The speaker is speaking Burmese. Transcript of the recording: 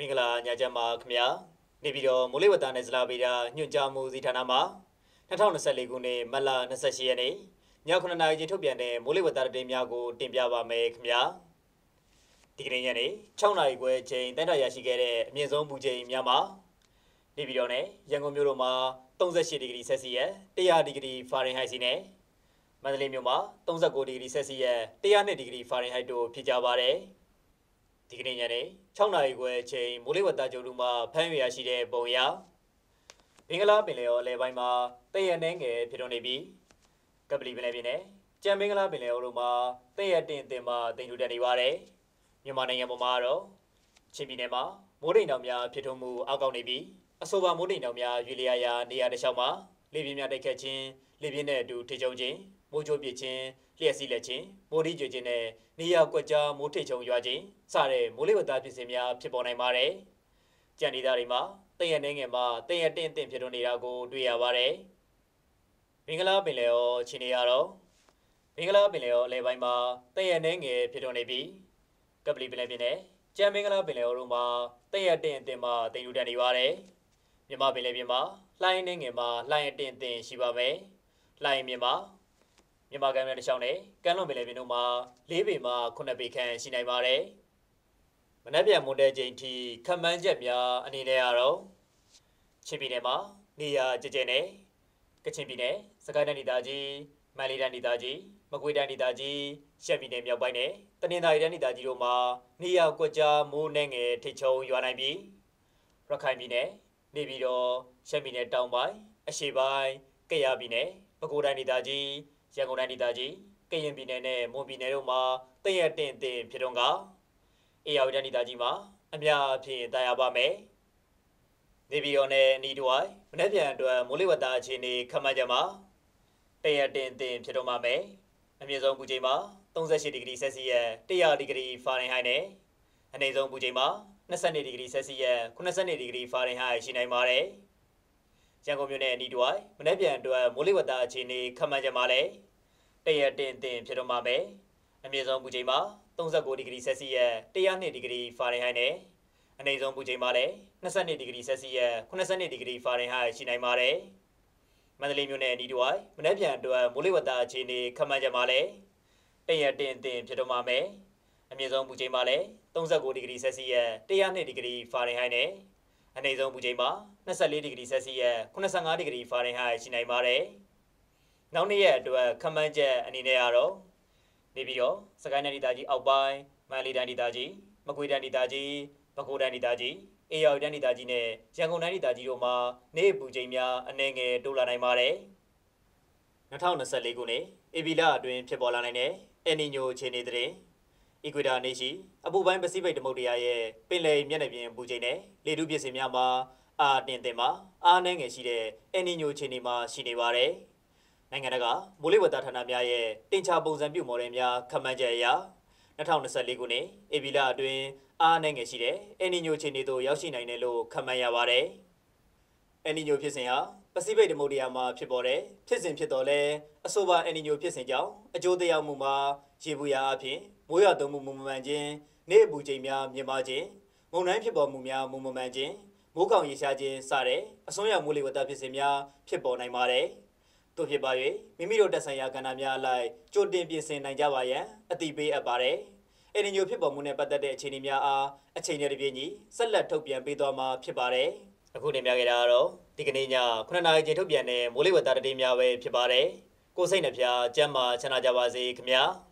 မင်္ဂလာညချမ်းပါခင်ဗျာနေပြည်တော်မိုးလေဝသနဲ့ဇလာဗေဒညွှန်ကြားမှုစီဌာနမှ2024ခုနှစ်မတ်လ28ရက်နေ့ည9:00နာရီထုတ်ပြန်တဲ့မိုးလေဝသသတင်းများကိုတင်ပြပါမယ်ခင်ဗျာဒီကနေ့ညနေ6:00နာရီခွဲအချိန်တန်တရာရှိခဲ့တဲ့အမြင့်ဆုံးပူချိန်များမှာနေပြည်တော်နဲ့ရန်ကုန်မြို့တို့မှာ38ဒီဂရီဆယ်စီယက်100ဒီဂရီဖာရင်ဟိုက်စီနဲ့မန္တလေးမြို့မှာ39ဒီဂရီဆယ်စီယက်102ဒီဂရီဖာရင်ဟိုက်တို့ဖြစ်ကြပါတယ်။ဒီကနေ့ညနေ6နာရီခွဲအချိန်မိုးလေဝသကြိုးတို့မှာဖမ်းရရှိတဲ့ပုံရမင်္ဂလာပင်လယ်အော်အလဲပိုင်းမှာတည့်ရနှဲငယ်ဖြစ်တော်နေပြီးကပလီပင်လယ်ပြင်နဲ့ကြံမင်္ဂလာပင်လယ်အော်တို့မှာတည့်ရတင်တင်မှာတင်ထူတက်နေပါတယ်မြန်မာနိုင်ငံပေါ်မှာတော့ချင်းပြည်နယ်မှာမိုးတိမ်တောင်များဖြစ်ထုံးမှုအောက်ကောက်နေပြီးအဆိုပါမိုးတိမ်တောင်များရွေလျာရာနေရာတစ်လျှောက်မှာလေပြင်းများတိုက်ခတ်ခြင်းလေပြင်းနဲ့အတူထိချုံခြင်းမိုးချိုးပစ်ခြင်းလျှက်စီးလက်ခြင်းမိုးရီးကျွေခြင်းနဲ့နေရာကွက်ကြားမိုးထိချုံရွာခြင်းစတဲ့မိုးလေဝသပြင်ဆင်များဖြစ်ပေါ်နိုင်ပါတယ်။ကြံဒေသတွေမှာတည့်ရနေငယ်မှာတည့်ရတင့်တင့်ဖြစ်ထွန်းနေတာကိုတွေ့ရပါတယ်။မင်္ဂလာပင်လယ်ရောခြေနေရတော့မင်္ဂလာပင်လယ်ရောအလဲပိုင်းမှာတည့်ရနေငယ်ဖြစ်ထွန်းနေပြီးကပလီပင်လယ်ပင်နဲ့ကြံမင်္ဂလာပင်လယ်ရောတို့မှာတည့်ရတင့်တင့်မှာတင်ယူတန်နေပါတယ်။မြန်မာပင်လယ်ပြင်မှာလှိုင်းနေငယ်မှာလှိုင်းအတင်အတင်ရှိပါမယ်။လှိုင်းမြင်မှာမြန်မာကမ်းရိုးတစ်လျှောက်နဲ့ကမ်းလွန်ပင်လယ်ပြင်တို့မှာ၄ပေမှ9ပေခန့်ရှိနိုင်ပါတယ်။မနက်ပြန်မွန်တဲ့ချိန်ထိခန့်မှန်းချက်များအနေနဲ့အရောချင်းပြည်နယ်မှာနေရာကျကျနဲ့ကချင်ပြည်နယ်၊စကိုင်းတိုင်းဒေသကြီး၊မန္တလေးတိုင်းဒေသကြီး၊မကွေးတိုင်းဒေသကြီး၊ရှမ်းပြည်နယ်မြောက်ပိုင်းနဲ့တနင်္သာရီတိုင်းဒေသကြီးတို့မှာနေရာကွက်ကြားမိုးနှဲငယ်ထိချုံရွာနိုင်ပြီးရခိုင်ပြည်နယ်၊နေပြီးတော့ရှမ်းပြည်နယ်တောင်ပိုင်းအရှေ့ပိုင်းကယားပြည်နယ်ပဲခူးတိုင်းဒေသကြီးရန်ကုန်တိုင်းဒေသကြီးကရင်ပြည်နယ်နဲ့မွန်ပြည်နယ်တို့မှာတရက်တင်တင်ဖြစ်တော့ကအေရဝတိုင်းဒေသကြီးမှာအများအပြားတရားပါမယ်နေပြည်တော်နဲ့အနီးတစ်ဝိုက်မနေ့ပြန်အတွက်မိုးလေဝသအခြေအနေခန့်မှန်းချက်မှာတရက်တင်တင်ဖြစ်တော့မှာမယ်အမြင့်ဆုံးပူချိန်မှာ38ဒီဂရီဆယ်စီယပ်100ဒီဂရီဖာရင်ဟိုက်နဲ့အနိမ့်ဆုံးပူချိန်မှာ22ဒီဂရီဆယ်စီယပ်82ဒီဂရီဖာရင်ဟိုက်ရှိနိုင်ပါတယ်။ရန်ကုန်မြို့နယ်အနီးတစ်ဝိုက်မနေ့ပြန်အတွက်မိုးလေဝသအခြေအနေခန့်မှန်းချက်မှာလည်းတရတင်တင်ဖြစ်တော့မှာပဲ။အမြင့်ဆုံးပူချိန်မှာ39ဒီဂရီဆယ်စီယပ်102ဒီဂရီဖာရင်ဟိုက်နဲ့အနိမ့်ဆုံးပူချိန်မှာလည်း22ဒီဂရီဆယ်စီယပ်82ဒီဂရီဖာရင်ဟိုက်ရှိနိုင်ပါတယ်။မန္တလေးမြို့နယ်အနီးတစ်ဝိုက်မနေ့ပြန်အတွက်မိုးလေဝသအခြေအနေခန့်မှန်းချက်မှာလည်းတရတင်တင်ဖြစ်တော့မှာပဲ။အမြင့်ဆုံးပူချိန်မှာလည်း39ဒီဂရီဆယ်စီယက်102ဒီဂရီဖာရင်ဟိုက်နဲ့အနည်းဆုံးပူချိန်မှာ24ဒီဂရီဆယ်စီယက်85ဒီဂရီဖာရင်ဟိုက်ရှိနိုင်ပါတယ်။နောက်နေ့ရက်အတွက်ခမန်းချက်အနေနဲ့ကတော့နေပြီးတော့စကိုင်းတိုင်းဒေသကြီးအောက်ပိုင်းမန္တလေးတိုင်းဒေသကြီးမကွေးတိုင်းဒေသကြီးပဲခူးတိုင်းဒေသကြီးအေရော်တိုင်းဒေသကြီးနဲ့ရန်ကုန်တိုင်းဒေသကြီးတို့မှာနေ့ပူချိန်များအနည်းငယ်တိုးလာနိုင်ပါတယ်။2024ခုနှစ်ဧပြီလအတွင်းဖြစ်ပေါ်လာနိုင်တဲ့အဲနီညိုအခြေအနေသတင်းအီကွေတာနေရှိအပူပိုင်းပစိဖိတ်သမုဒ္ဒရာရဲ့ပင်လယ်မျက်နှာပြင်အပူချိန်နဲ့လေထုပြင်ဆင်များမှာ အာတင်တင်မှာအားနည်းငယ်ရှိတဲ့အန်နီညိုခြေနေမှာ ရှိနေပါတယ်။နိုင်ငံတကာမိုးလေဝသဌာနများရဲ့တင်ချပုံစံပြုမော်ဒယ်များခန့်မှန်းချက်အရ2024ခုနှစ်အေဗီလာအတွင်းအားနည်းငယ်ရှိတဲ့အန်နီညိုခြေနေသို့ရောက်ရှိနိုင်တယ်လို့ခန့်မှန်းရပါတယ်။အန်နီညိုဖြစ်စဉ်ဟာပစိဖိတ်သမုဒ္ဒရာမှာဖြစ်ပေါ်တဲ့ဖြစ်စဉ်ဖြစ်တော်လဲအဆိုပါအန်နီညိုဖြစ်စဉ်ကြောင့်အကျိုးသက်ရောက်မှုမှာရေပူရာအပြင်မိုးရွာသွန်းမှုမူမှန်ခြင်းနေအပူချိန်များမြင့်မားခြင်းမုန်တိုင်းဖြစ်ပေါ်မှုများမူမှန်ခြင်းမိုးကောင်ရေရှားခြင်းစတဲ့အစွမ်းရောက်မိုးလေဝသဖြစ်စဉ်များဖြစ်ပေါ်နိုင်ပါတယ်။သို့ဖြစ်ပါ၍မိမိတို့တက်ဆိုင်ရာကဏ္ဍများအလိုက်ကြိုတင်ပြင်ဆင်နိုင်ကြပါရန်အတိပေးအပ်ပါတယ်။အင်ဂျင်ဖြစ်ပေါ်မှုနဲ့ပတ်သက်တဲ့အခြေအနေများအားအချိန်နဲ့တပြေးညီဆက်လက်ထုတ်ပြန်ပေးသွားမှာဖြစ်ပါတယ်။အခုတင်ပြခဲ့တာကတော့ဒီကနေ့ည9နာရီချိန်ထုတ်ပြန်တဲ့မိုးလေဝသသတင်းများပဲဖြစ်ပါတယ်။ကိုစိတ်နှပြကျမ်းမာချမ်းသာကြပါစေခင်ဗျာ။